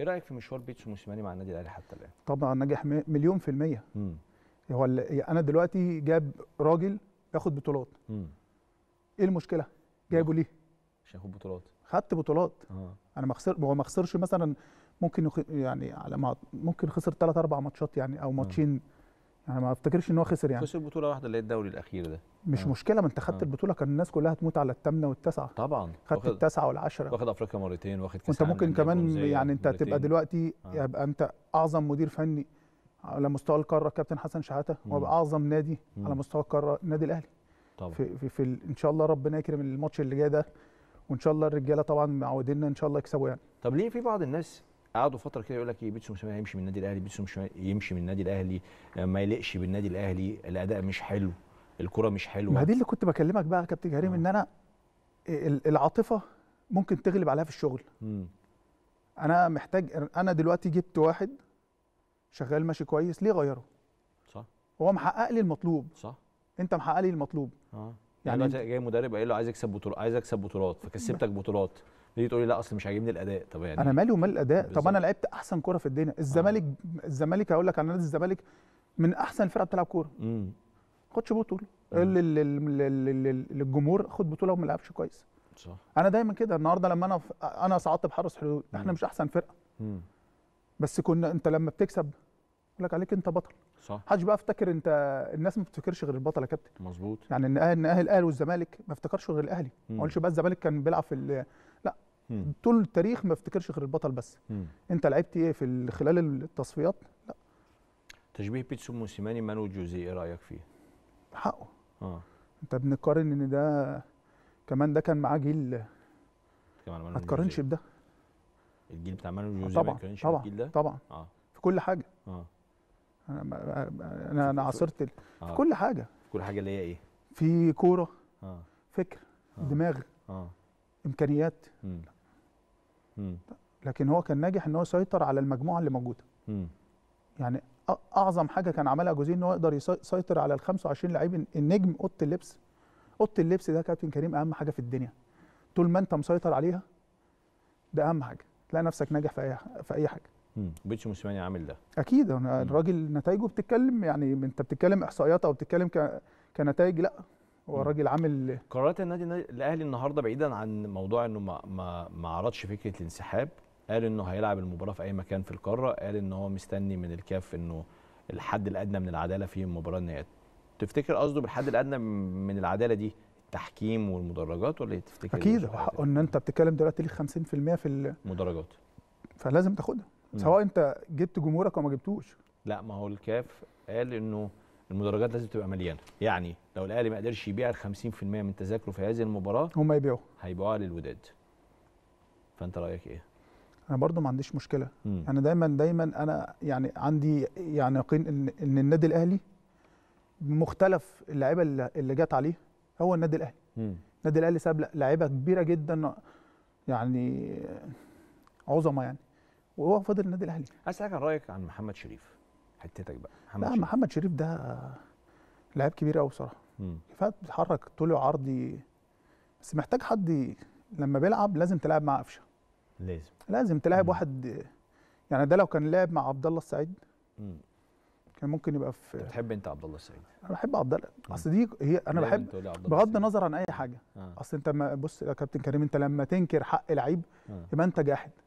ايه رايك في مشوار بيتسو موسيماني مع النادي الاهلي حتى الان طبعا نجح مليون في الميه مم. هو يعني انا دلوقتي جاب راجل ياخد بطولات امم ايه المشكله جايبه ليه عشان ياخد بطولات خدت بطولات آه. انا ما خسر هو ما خسرش مثلا ممكن يعني على ما ممكن خسر ثلاث اربع ماتشات يعني او ماتشين آه. انا ما افتكرش ان هو خسر يعني خسر بطوله واحده اللي هي الدوري الاخير ده مش آه. مشكله ما انت خدت آه. البطوله كان الناس كلها هتموت على الثامنه والتاسعه طبعا خدت التاسعه والعشره واخد افريقيا مرتين واخد كاس وانت ممكن كمان يعني انت هتبقى دلوقتي آه. يبقى انت اعظم مدير فني على مستوى القاره كابتن حسن شحاته وابقى اعظم نادي م. على مستوى القاره النادي الاهلي طبعا في, في, في ان شاء الله ربنا يكرم الماتش اللي جاي ده وان شاء الله الرجاله طبعا معودينا ان شاء الله يكسبوا يعني طب ليه في بعض الناس قعدوا فتره كده يقول لك ايه بيتسو مش هيمشي من النادي الاهلي بيتسو مش يمشي من النادي الاهلي آه، ما يليقش بالنادي الاهلي الاداء مش حلو الكره مش حلوه ما دي اللي كنت بكلمك بقى يا كابتن كريم ان آه. انا العاطفه ممكن تغلب عليها في الشغل م. انا محتاج انا دلوقتي جبت واحد شغال ماشي كويس ليه غيره صح هو محقق لي المطلوب صح انت محقق لي المطلوب اه يعني, يعني دلوقتي جاي مدرب قايل له عايز اكسب بطولات عايز اكسب بطولات فكسبتك بطولات تيجي تقول لي لا اصل مش عاجبني الاداء طب يعني انا مالي ومال الاداء بالزبط. طب انا لعبت احسن كوره في الدنيا الزمالك آه. الزمالك هقول لك على نادي الزمالك من احسن الفرقه بتلعب كوره خدش بطوله للجمهور خد بطوله وما لعبش كويس صح انا دايما كده النهارده لما انا انا صعدت بحرس حدود احنا مش احسن فرقه مم. بس كنا انت لما بتكسب يقول لك عليك انت بطل صح حدش بقى افتكر انت الناس ما بتفتكرش غير البطل يا كابتن مظبوط يعني ان الاهلي والزمالك ما افتكرش غير الاهلي ما اقولش بقى الزمالك كان بيلعب في مم. طول التاريخ ما افتكرش غير البطل بس مم. انت لعبت ايه في خلال التصفيات لا تشبيه بيتسو موسيماني مانو جوزي ايه رايك فيه حقه اه انت بنقارن ان ده كمان ده كان معاه جيل كمان ما تقارنش بده الجيل بتاع مانو جوزي طبعا ما طبعا الجيل ده طبعا آه. في كل حاجه اه انا انا انا عاصرت آه. في كل حاجه كل حاجه اللي هي ايه في كوره آه. فكر آه. دماغ آه. امكانيات مم. لكن هو كان ناجح ان هو يسيطر على المجموعه اللي موجوده يعني اعظم حاجه كان عملها جوزيه ان هو يقدر يسيطر على ال 25 لعيب النجم اوضه اللبس اوضه اللبس ده كابتن كريم اهم حاجه في الدنيا طول ما انت مسيطر عليها ده اهم حاجه تلاقي نفسك ناجح في اي في اي حاجه بيتش موسيماني عامل ده اكيد الراجل نتائجه بتتكلم يعني انت بتتكلم احصائيات او بتتكلم كنتائج لا هو الراجل عامل قرارات النادي الاهلي النهارده بعيدا عن موضوع انه ما ما, ما عرضش فكره الانسحاب قال انه هيلعب المباراه في اي مكان في القاره قال ان هو مستني من الكاف انه الحد الادنى من العداله في المباراه النهائيه تفتكر قصده بالحد الادنى من العداله دي التحكيم والمدرجات ولا تفتكر اكيد حقه ان انت بتتكلم دلوقتي ليك 50% في المدرجات فلازم تاخدها سواء انت جبت جمهورك او ما جبتوش لا ما هو الكاف قال انه المدرجات لازم تبقى مليانه يعني لو الاهلي ما قدرش يبيع ال 50% من تذاكره في هذه المباراه هم يبيعوا هيبيعوها للوداد فانت رايك ايه انا برضو ما عنديش مشكله مم. انا دايما دايما انا يعني عندي يعني يقين ان ان النادي الاهلي بمختلف اللعيبه اللي جت عليه هو النادي الاهلي مم. النادي الاهلي ساب لعيبه كبيره جدا يعني عظمه يعني وهو فضل النادي الاهلي عايز حاجه عن رايك عن محمد شريف حتتك بقى محمد لا شريف. محمد شريف ده لاعب كبير قوي بصراحه كفايه بيتحرك طوله عرضي بس محتاج حد لما بيلعب لازم تلعب مع قفشه لازم لازم تلعب مم. واحد يعني ده لو كان لعب مع عبد الله السعيد مم. كان ممكن يبقى في بتحب انت عبد الله السعيد انا بحب عبد الله اصل دي هي انا بحب بغض النظر عن اي حاجه آه. اصل انت ما بص يا كابتن كريم انت لما تنكر حق لعيب آه. يبقى انت جاحد